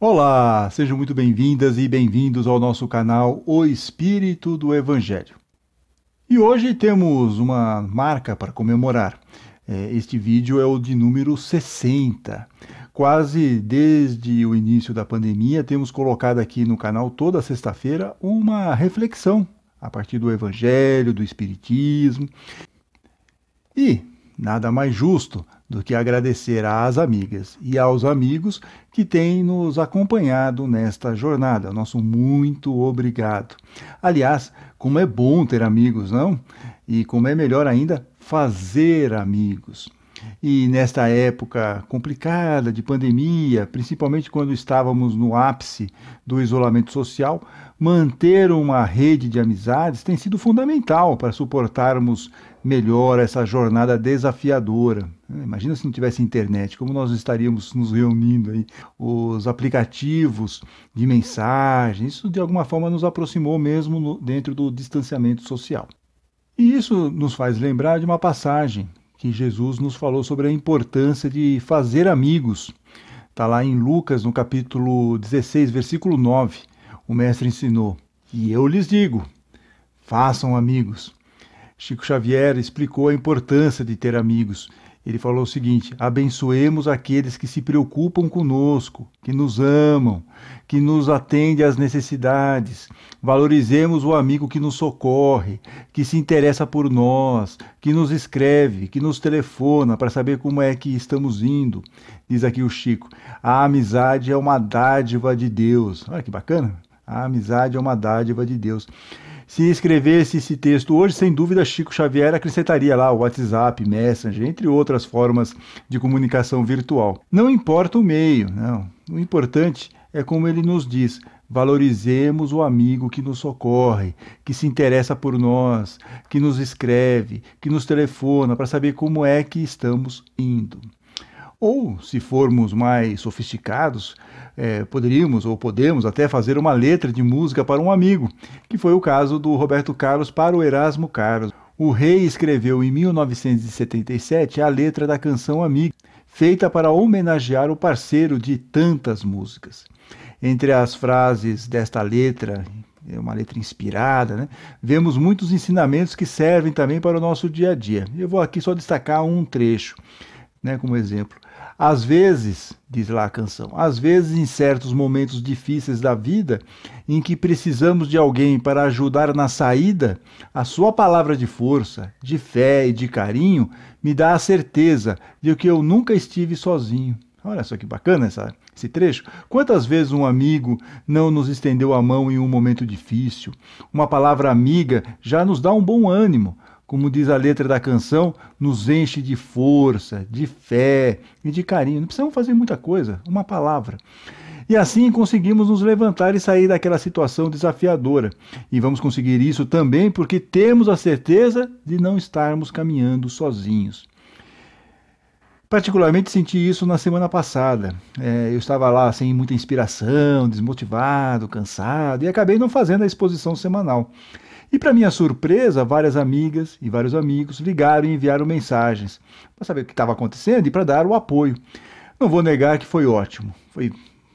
Olá, sejam muito bem-vindas e bem-vindos ao nosso canal O Espírito do Evangelho. E hoje temos uma marca para comemorar. É, este vídeo é o de número 60. Quase desde o início da pandemia, temos colocado aqui no canal toda sexta-feira uma reflexão a partir do Evangelho, do Espiritismo. E nada mais justo do que agradecer às amigas e aos amigos que têm nos acompanhado nesta jornada. Nosso muito obrigado. Aliás, como é bom ter amigos, não? E como é melhor ainda fazer amigos. E nesta época complicada de pandemia, principalmente quando estávamos no ápice do isolamento social, manter uma rede de amizades tem sido fundamental para suportarmos melhor essa jornada desafiadora. Imagina se não tivesse internet, como nós estaríamos nos reunindo aí? Os aplicativos de mensagem, isso de alguma forma nos aproximou mesmo no, dentro do distanciamento social. E isso nos faz lembrar de uma passagem que Jesus nos falou sobre a importância de fazer amigos. Está lá em Lucas, no capítulo 16, versículo 9. O Mestre ensinou: E eu lhes digo, façam amigos. Chico Xavier explicou a importância de ter amigos ele falou o seguinte: abençoemos aqueles que se preocupam conosco, que nos amam, que nos atendem às necessidades. Valorizemos o amigo que nos socorre, que se interessa por nós, que nos escreve, que nos telefona para saber como é que estamos indo. Diz aqui o Chico: a amizade é uma dádiva de Deus. Olha que bacana! A amizade é uma dádiva de Deus. Se escrevesse esse texto hoje, sem dúvida, Chico Xavier acrescentaria lá o WhatsApp, Messenger, entre outras formas de comunicação virtual. Não importa o meio, não. O importante é como ele nos diz: valorizemos o amigo que nos socorre, que se interessa por nós, que nos escreve, que nos telefona para saber como é que estamos indo. Ou, se formos mais sofisticados, é, poderíamos ou podemos até fazer uma letra de música para um amigo, que foi o caso do Roberto Carlos para o Erasmo Carlos. O rei escreveu em 1977 a letra da canção Amigo, feita para homenagear o parceiro de tantas músicas. Entre as frases desta letra, é uma letra inspirada, né? vemos muitos ensinamentos que servem também para o nosso dia a dia. Eu vou aqui só destacar um trecho né, como exemplo. Às vezes, diz lá a canção, às vezes em certos momentos difíceis da vida, em que precisamos de alguém para ajudar na saída, a sua palavra de força, de fé e de carinho me dá a certeza de que eu nunca estive sozinho. Olha só que bacana essa, esse trecho. Quantas vezes um amigo não nos estendeu a mão em um momento difícil? Uma palavra amiga já nos dá um bom ânimo como diz a letra da canção, nos enche de força, de fé e de carinho. Não precisamos fazer muita coisa, uma palavra. E assim conseguimos nos levantar e sair daquela situação desafiadora. E vamos conseguir isso também porque temos a certeza de não estarmos caminhando sozinhos. Particularmente senti isso na semana passada. É, eu estava lá sem muita inspiração, desmotivado, cansado e acabei não fazendo a exposição semanal. E, para minha surpresa, várias amigas e vários amigos ligaram e enviaram mensagens para saber o que estava acontecendo e para dar o apoio. Não vou negar que foi ótimo, foi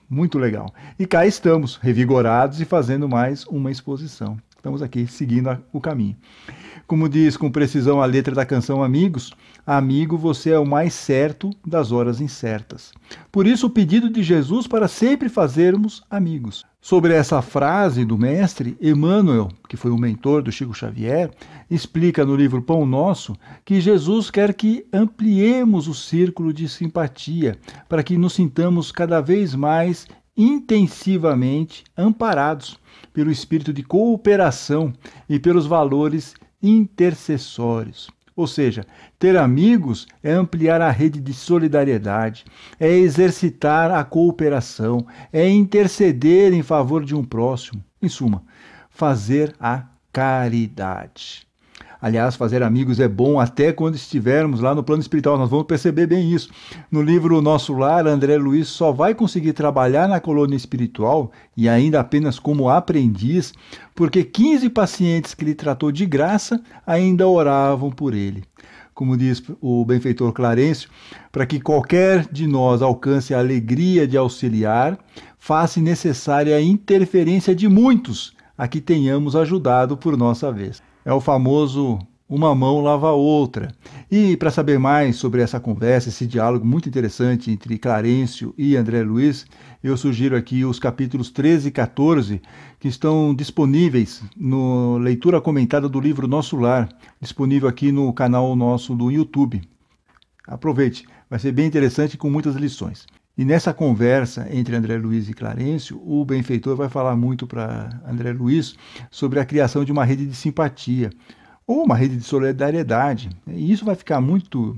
muito legal. E cá estamos, revigorados e fazendo mais uma exposição. Estamos aqui seguindo a, o caminho. Como diz com precisão a letra da canção Amigos, amigo, você é o mais certo das horas incertas. Por isso, o pedido de Jesus para sempre fazermos amigos. Sobre essa frase do mestre, Emmanuel, que foi o mentor do Chico Xavier, explica no livro Pão Nosso que Jesus quer que ampliemos o círculo de simpatia para que nos sintamos cada vez mais intensivamente amparados pelo espírito de cooperação e pelos valores intercessórios. Ou seja, ter amigos é ampliar a rede de solidariedade, é exercitar a cooperação, é interceder em favor de um próximo. Em suma, fazer a caridade. Aliás, fazer amigos é bom até quando estivermos lá no plano espiritual. Nós vamos perceber bem isso. No livro Nosso Lar, André Luiz só vai conseguir trabalhar na colônia espiritual e ainda apenas como aprendiz, porque 15 pacientes que ele tratou de graça ainda oravam por ele como diz o benfeitor Clarencio, para que qualquer de nós alcance a alegria de auxiliar, faça necessária a interferência de muitos a que tenhamos ajudado por nossa vez é o famoso uma mão lava a outra. E para saber mais sobre essa conversa, esse diálogo muito interessante entre Clarencio e André Luiz, eu sugiro aqui os capítulos 13 e 14, que estão disponíveis no leitura comentada do livro Nosso Lar, disponível aqui no canal nosso do YouTube. Aproveite, vai ser bem interessante com muitas lições. E nessa conversa entre André Luiz e Clarencio, o benfeitor vai falar muito para André Luiz sobre a criação de uma rede de simpatia ou uma rede de solidariedade. E isso vai ficar muito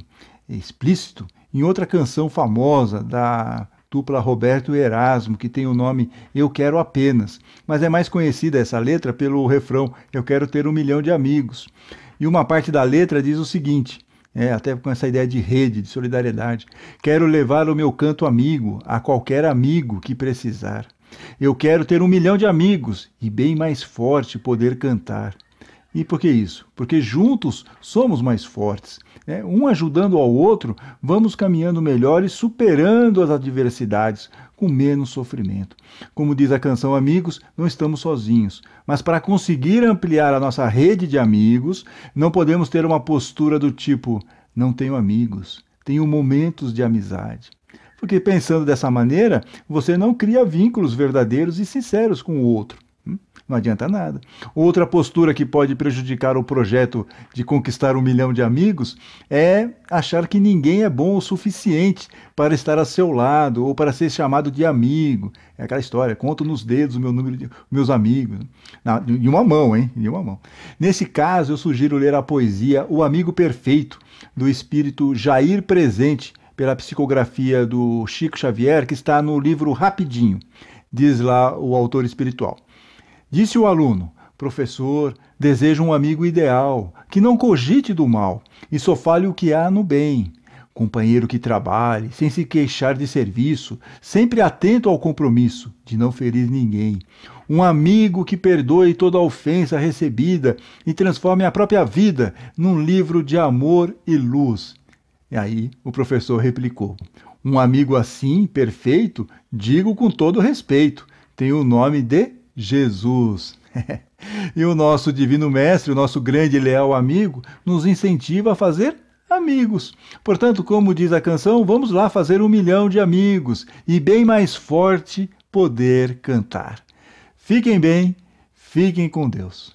explícito em outra canção famosa da dupla Roberto e Erasmo, que tem o nome Eu Quero Apenas, mas é mais conhecida essa letra pelo refrão Eu Quero Ter Um Milhão de Amigos. E uma parte da letra diz o seguinte: é, até com essa ideia de rede, de solidariedade. Quero levar o meu canto amigo a qualquer amigo que precisar. Eu quero ter um milhão de amigos e bem mais forte poder cantar. E por que isso? Porque juntos somos mais fortes. Né? Um ajudando ao outro, vamos caminhando melhor e superando as adversidades, com menos sofrimento. Como diz a canção Amigos, não estamos sozinhos, mas para conseguir ampliar a nossa rede de amigos, não podemos ter uma postura do tipo: não tenho amigos, tenho momentos de amizade. Porque pensando dessa maneira, você não cria vínculos verdadeiros e sinceros com o outro não adianta nada. Outra postura que pode prejudicar o projeto de conquistar um milhão de amigos é achar que ninguém é bom o suficiente para estar a seu lado ou para ser chamado de amigo. É aquela história, conto nos dedos o meu número de meus amigos. de uma mão, hein? De uma mão. Nesse caso, eu sugiro ler a poesia O Amigo Perfeito, do espírito Jair Presente, pela psicografia do Chico Xavier, que está no livro Rapidinho, diz lá o autor espiritual. Disse o aluno: Professor, desejo um amigo ideal, que não cogite do mal e só fale o que há no bem. Companheiro que trabalhe, sem se queixar de serviço, sempre atento ao compromisso de não ferir ninguém. Um amigo que perdoe toda ofensa recebida e transforme a própria vida num livro de amor e luz. E aí o professor replicou: Um amigo assim, perfeito, digo com todo respeito, tem o nome de Jesus. e o nosso Divino Mestre, o nosso grande e leal amigo, nos incentiva a fazer amigos. Portanto, como diz a canção, vamos lá fazer um milhão de amigos e bem mais forte poder cantar. Fiquem bem, fiquem com Deus.